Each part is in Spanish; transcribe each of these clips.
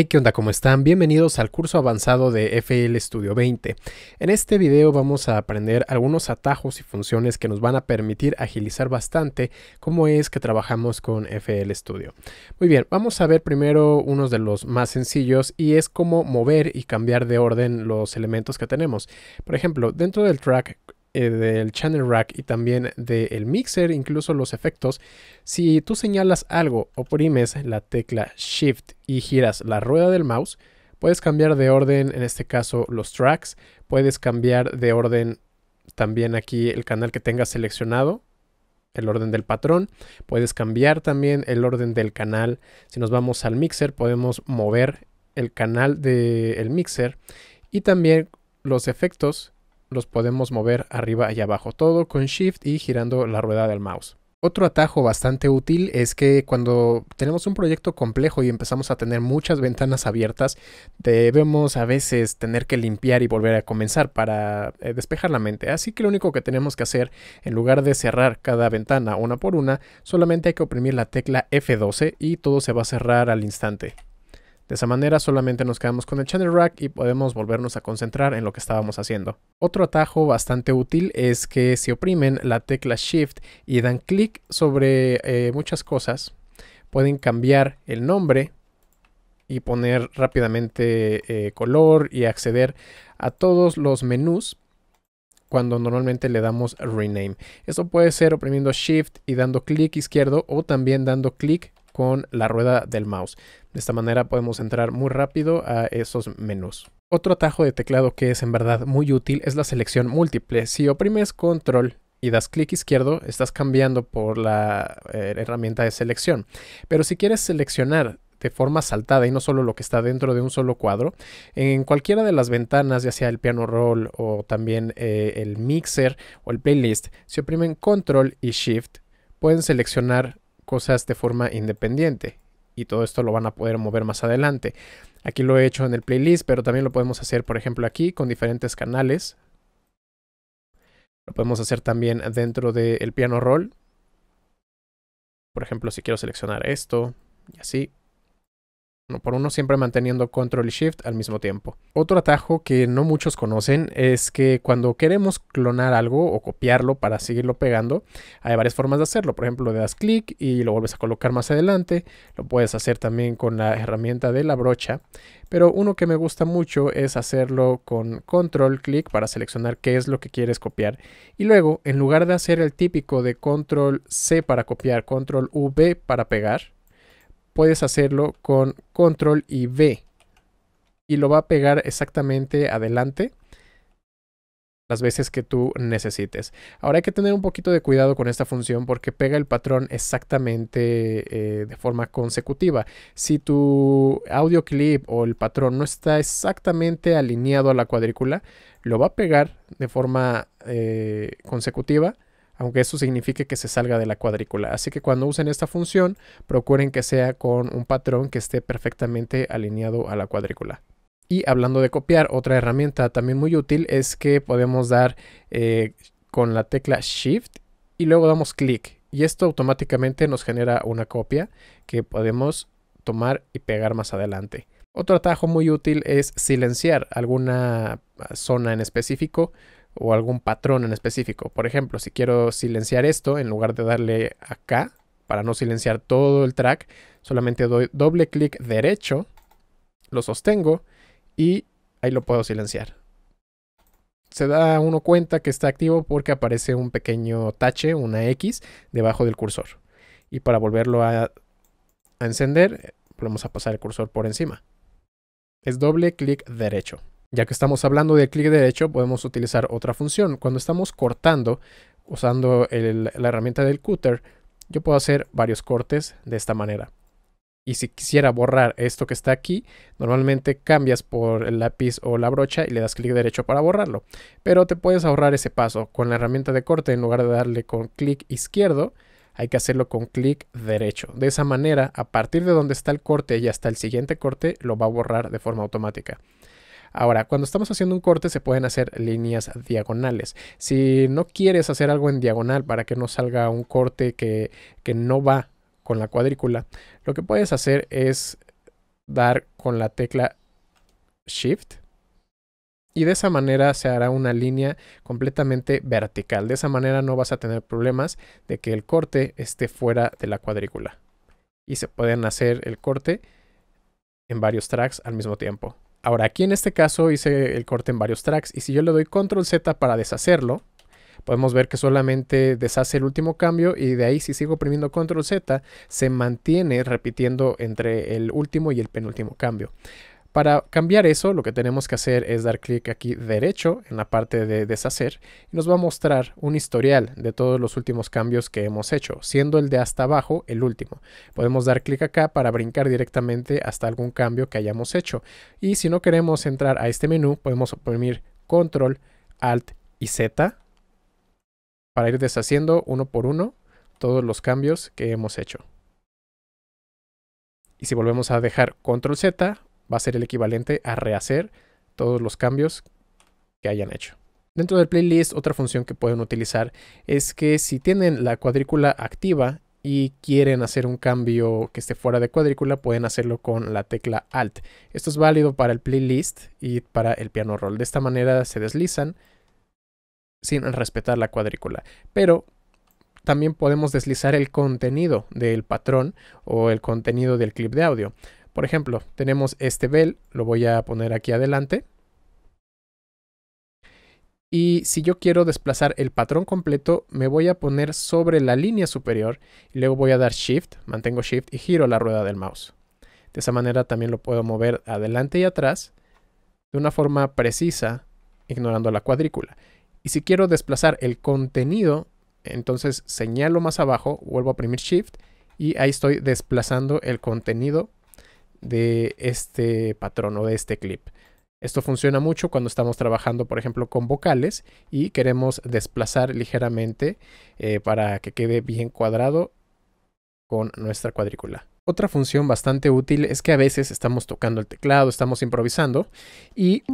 Hey, ¿qué onda? ¿Cómo están? Bienvenidos al curso avanzado de FL Studio 20. En este video vamos a aprender algunos atajos y funciones que nos van a permitir agilizar bastante cómo es que trabajamos con FL Studio. Muy bien, vamos a ver primero unos de los más sencillos y es cómo mover y cambiar de orden los elementos que tenemos. Por ejemplo, dentro del track eh, del channel rack y también del mixer, incluso los efectos, si tú señalas algo oprimes la tecla Shift y giras la rueda del mouse, puedes cambiar de orden, en este caso los tracks, puedes cambiar de orden también aquí el canal que tengas seleccionado, el orden del patrón. Puedes cambiar también el orden del canal. Si nos vamos al mixer, podemos mover el canal del mixer. Y también los efectos los podemos mover arriba y abajo, todo con Shift y girando la rueda del mouse. Otro atajo bastante útil es que cuando tenemos un proyecto complejo y empezamos a tener muchas ventanas abiertas, debemos a veces tener que limpiar y volver a comenzar para eh, despejar la mente. Así que lo único que tenemos que hacer, en lugar de cerrar cada ventana una por una, solamente hay que oprimir la tecla F12 y todo se va a cerrar al instante. De esa manera solamente nos quedamos con el channel rack y podemos volvernos a concentrar en lo que estábamos haciendo. Otro atajo bastante útil es que si oprimen la tecla shift y dan clic sobre eh, muchas cosas, pueden cambiar el nombre y poner rápidamente eh, color y acceder a todos los menús cuando normalmente le damos rename. Esto puede ser oprimiendo shift y dando clic izquierdo o también dando clic con la rueda del mouse. De esta manera podemos entrar muy rápido a esos menús. Otro atajo de teclado que es en verdad muy útil es la selección múltiple. Si oprimes control y das clic izquierdo, estás cambiando por la eh, herramienta de selección. Pero si quieres seleccionar de forma saltada y no solo lo que está dentro de un solo cuadro. En cualquiera de las ventanas, ya sea el piano roll o también eh, el mixer o el playlist, si oprimen control y shift, pueden seleccionar cosas de forma independiente. Y todo esto lo van a poder mover más adelante. Aquí lo he hecho en el playlist, pero también lo podemos hacer, por ejemplo, aquí con diferentes canales. Lo podemos hacer también dentro del piano roll. Por ejemplo, si quiero seleccionar esto y así por uno siempre manteniendo control y shift al mismo tiempo. Otro atajo que no muchos conocen es que cuando queremos clonar algo o copiarlo para seguirlo pegando, hay varias formas de hacerlo. Por ejemplo, le das clic y lo vuelves a colocar más adelante. Lo puedes hacer también con la herramienta de la brocha. Pero uno que me gusta mucho es hacerlo con control clic para seleccionar qué es lo que quieres copiar. Y luego, en lugar de hacer el típico de control C para copiar, control V para pegar, puedes hacerlo con control y V. Y lo va a pegar exactamente adelante las veces que tú necesites. Ahora hay que tener un poquito de cuidado con esta función porque pega el patrón exactamente eh, de forma consecutiva. Si tu audio clip o el patrón no está exactamente alineado a la cuadrícula, lo va a pegar de forma eh, consecutiva aunque eso signifique que se salga de la cuadrícula. Así que cuando usen esta función, procuren que sea con un patrón que esté perfectamente alineado a la cuadrícula. Y hablando de copiar, otra herramienta también muy útil es que podemos dar eh, con la tecla Shift y luego damos clic. Y esto automáticamente nos genera una copia que podemos tomar y pegar más adelante. Otro atajo muy útil es silenciar alguna ah, zona en específico o algún patrón en específico. Por ejemplo, si quiero silenciar esto, en lugar de darle acá, para no silenciar todo el track, solamente doy doble clic derecho, lo sostengo y ahí lo puedo silenciar. Se da uno cuenta que está activo porque aparece un pequeño tache, una X, debajo del cursor. Y para volverlo a, encender, eh, volvemos a pasar el cursor por encima. Es doble clic derecho. Ya que estamos hablando de clic derecho, podemos utilizar otra función. Cuando estamos cortando, usando la herramienta del cutter, yo puedo hacer varios cortes de esta manera. Y si quisiera borrar esto que está aquí, normalmente cambias por el lápiz o la brocha y le das clic derecho para borrarlo. Pero te puedes ahorrar ese paso. Con la herramienta de corte, en lugar de darle con clic izquierdo, hay que hacerlo con clic derecho. De esa manera, a partir de donde está el corte y hasta el siguiente corte, lo va a borrar de forma automática. Ahora, cuando estamos haciendo un corte se pueden hacer líneas diagonales. Si no quieres hacer algo en diagonal para que no salga un corte que, no va con la cuadrícula, lo que puedes hacer es dar con la tecla Shift y de esa manera se hará una línea completamente vertical. De esa manera no vas a tener problemas de que el corte esté fuera de la cuadrícula. Y se pueden hacer el corte en varios tracks al mismo tiempo. Ahora, aquí en este caso hice el corte en varios tracks y si yo le doy control Z para deshacerlo, podemos ver que solamente deshace el último cambio y de ahí si sigo oprimiendo control Z se mantiene repitiendo entre el último y el penúltimo cambio. Para cambiar eso, lo que tenemos que hacer es dar clic aquí derecho en la parte de deshacer y nos va a mostrar un historial de todos los últimos cambios que hemos hecho, siendo el de hasta abajo el último. Podemos dar clic acá para brincar directamente hasta algún cambio que hayamos hecho. Y si no queremos entrar a este menú, podemos oprimir Control, Alt y Z para ir deshaciendo uno por uno todos los cambios que hemos hecho. Y si volvemos a dejar Control Z, va a ser el equivalente a rehacer todos los cambios que hayan hecho. Dentro del playlist, otra función que pueden utilizar es que si tienen la cuadrícula activa y quieren hacer un cambio que esté fuera de cuadrícula, pueden hacerlo con la tecla Alt. Esto es válido para el playlist y para el piano roll. De esta manera se deslizan sin respetar la cuadrícula. Pero también podemos deslizar el contenido del patrón o el contenido del clip de audio. Por ejemplo, tenemos este bell, lo voy a poner aquí adelante. Y si yo quiero desplazar el patrón completo, me voy a poner sobre la línea superior y luego voy a dar Shift, mantengo Shift y giro la rueda del mouse. De esa manera también lo puedo mover adelante y atrás de una forma precisa, ignorando la cuadrícula. Y si quiero desplazar el contenido, entonces señalo más abajo, vuelvo a oprimir Shift y ahí estoy desplazando el contenido de este patrón o de este clip. Esto funciona mucho cuando estamos trabajando, por ejemplo, con vocales y queremos desplazar ligeramente eh, para que quede bien cuadrado con nuestra cuadrícula. Otra función bastante útil es que a veces estamos tocando el teclado, estamos improvisando y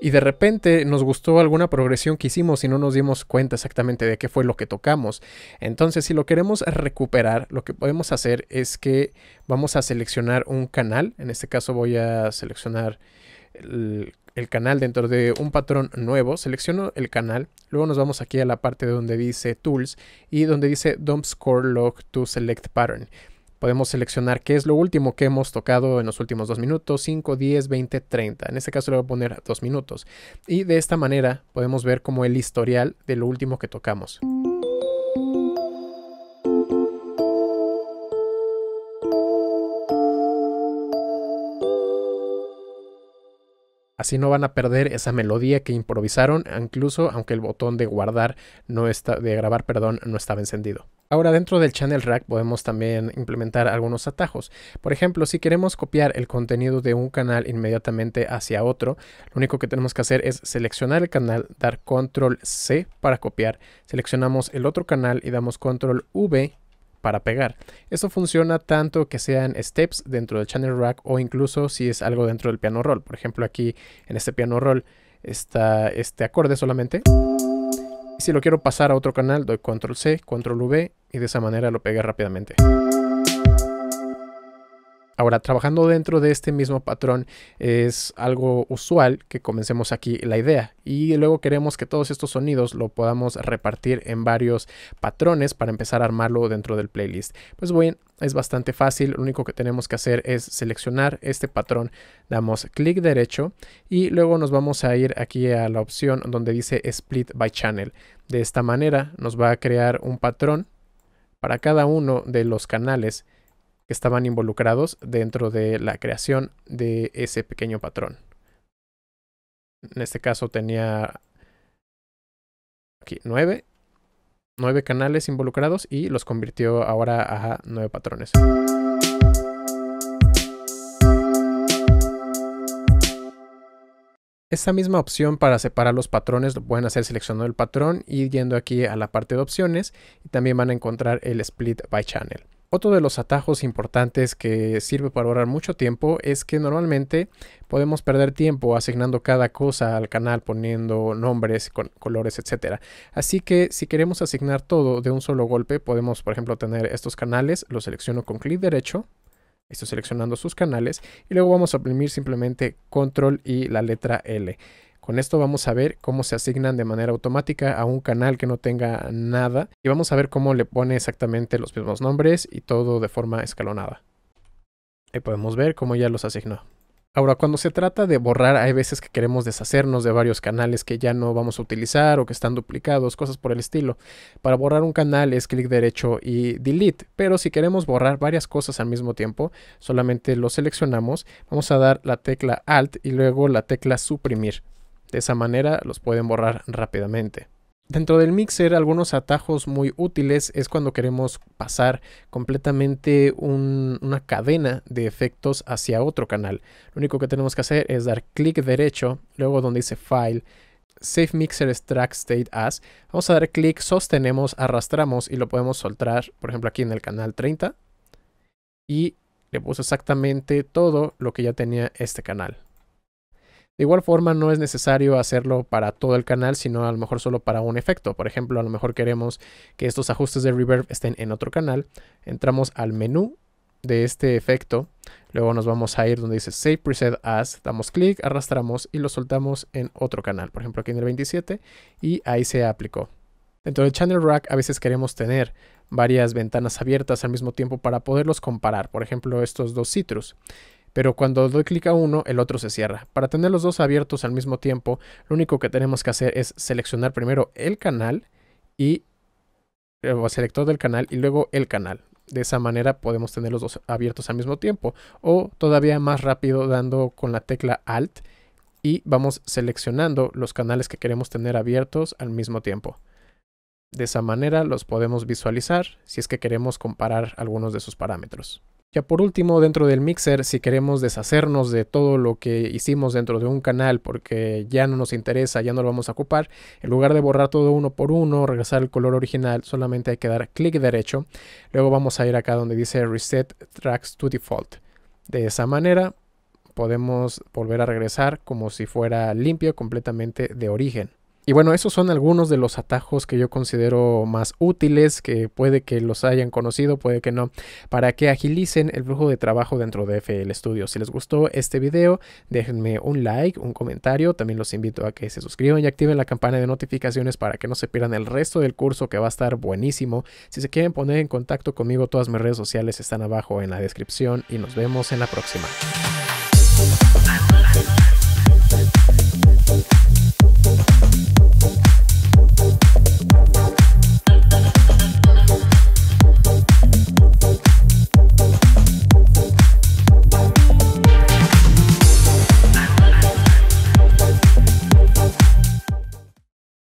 y de repente nos gustó alguna progresión que hicimos y no nos dimos cuenta exactamente de qué fue lo que tocamos. Entonces, si lo queremos recuperar, lo que podemos hacer es que vamos a seleccionar un canal. En este caso voy a seleccionar el, canal dentro de un patrón nuevo. Selecciono el canal. Luego nos vamos aquí a la parte donde dice Tools y donde dice Dump Score Log to Select Pattern podemos seleccionar qué es lo último que hemos tocado en los últimos dos minutos, 5, 10, 20, 30. En este caso le voy a poner dos minutos. Y de esta manera podemos ver como el historial de lo último que tocamos. Así no van a perder esa melodía que improvisaron, incluso aunque el botón de guardar no está, de grabar, perdón, no estaba encendido. Ahora dentro del channel rack podemos también implementar algunos atajos. Por ejemplo, si queremos copiar el contenido de un canal inmediatamente hacia otro, lo único que tenemos que hacer es seleccionar el canal, dar control C para copiar, seleccionamos el otro canal y damos control V para pegar. Esto funciona tanto que sean steps dentro del channel rack o incluso si es algo dentro del piano roll. Por ejemplo, aquí en este piano roll está este acorde solamente. Si lo quiero pasar a otro canal, doy control C, control V y de esa manera lo pegué rápidamente. Ahora, trabajando dentro de este mismo patrón es algo usual que comencemos aquí la idea y luego queremos que todos estos sonidos lo podamos repartir en varios patrones para empezar a armarlo dentro del playlist. Pues bien, es bastante fácil, lo único que tenemos que hacer es seleccionar este patrón, damos clic derecho y luego nos vamos a ir aquí a la opción donde dice Split by Channel. De esta manera nos va a crear un patrón para cada uno de los canales que estaban involucrados dentro de la creación de ese pequeño patrón. En este caso tenía aquí nueve, nueve canales involucrados y los convirtió ahora a nueve patrones. Esta misma opción para separar los patrones lo pueden hacer seleccionando el patrón y yendo aquí a la parte de opciones y también van a encontrar el split by channel. Otro de los atajos importantes que sirve para ahorrar mucho tiempo es que normalmente podemos perder tiempo asignando cada cosa al canal, poniendo nombres, con colores, etc. Así que si queremos asignar todo de un solo golpe, podemos por ejemplo tener estos canales, lo selecciono con clic derecho esto seleccionando sus canales y luego vamos a oprimir simplemente control y la letra L. Con esto vamos a ver cómo se asignan de manera automática a un canal que no tenga nada y vamos a ver cómo le pone exactamente los mismos nombres y todo de forma escalonada. Ahí podemos ver cómo ya los asignó. Ahora, cuando se trata de borrar, hay veces que queremos deshacernos de varios canales que ya no vamos a utilizar o que están duplicados, cosas por el estilo. Para borrar un canal es clic derecho y delete, pero si queremos borrar varias cosas al mismo tiempo, solamente lo seleccionamos, vamos a dar la tecla alt y luego la tecla suprimir. De esa manera los pueden borrar rápidamente. Dentro del mixer, algunos atajos muy útiles es cuando queremos pasar completamente una cadena de efectos hacia otro canal. Lo único que tenemos que hacer es dar clic derecho, luego donde dice File, Save Mixer Track State As. Vamos a dar clic, sostenemos, arrastramos y lo podemos soltar, por ejemplo, aquí en el canal 30. Y le puso exactamente todo lo que ya tenía este canal. De igual forma, no es necesario hacerlo para todo el canal, sino a lo mejor solo para un efecto. Por ejemplo, a lo mejor queremos que estos ajustes de reverb estén en otro canal. Entramos al menú de este efecto. Luego nos vamos a ir donde dice Save Preset As, damos clic, arrastramos y lo soltamos en otro canal, por ejemplo aquí en el 27 y ahí se aplicó. Dentro del Channel Rack a veces queremos tener varias ventanas abiertas al mismo tiempo para poderlos comparar, por ejemplo estos dos citrus pero cuando doy clic a uno, el otro se cierra. Para tener los dos abiertos al mismo tiempo, lo único que tenemos que hacer es seleccionar primero el canal y el eh, selector del canal y luego el canal. De esa manera podemos tener los dos abiertos al mismo tiempo o todavía más rápido dando con la tecla Alt y vamos seleccionando los canales que queremos tener abiertos al mismo tiempo. De esa manera los podemos visualizar si es que queremos comparar algunos de sus parámetros. Ya por último, dentro del mixer, si queremos deshacernos de todo lo que hicimos dentro de un canal porque ya no nos interesa, ya no lo vamos a ocupar, en lugar de borrar todo uno por uno, regresar al color original, solamente hay que dar clic derecho. Luego vamos a ir acá donde dice Reset Tracks to Default. De esa manera podemos volver a regresar como si fuera limpio completamente de origen. Y bueno, esos son algunos de los atajos que yo considero más útiles, que puede que los hayan conocido, puede que no, para que agilicen el flujo de trabajo dentro de FL Studio. Si les gustó este video, déjenme un like, un comentario, también los invito a que se suscriban y activen la campana de notificaciones para que no se pierdan el resto del curso que va a estar buenísimo. Si se quieren poner en contacto conmigo, todas mis redes sociales están abajo en la descripción y nos vemos en la próxima.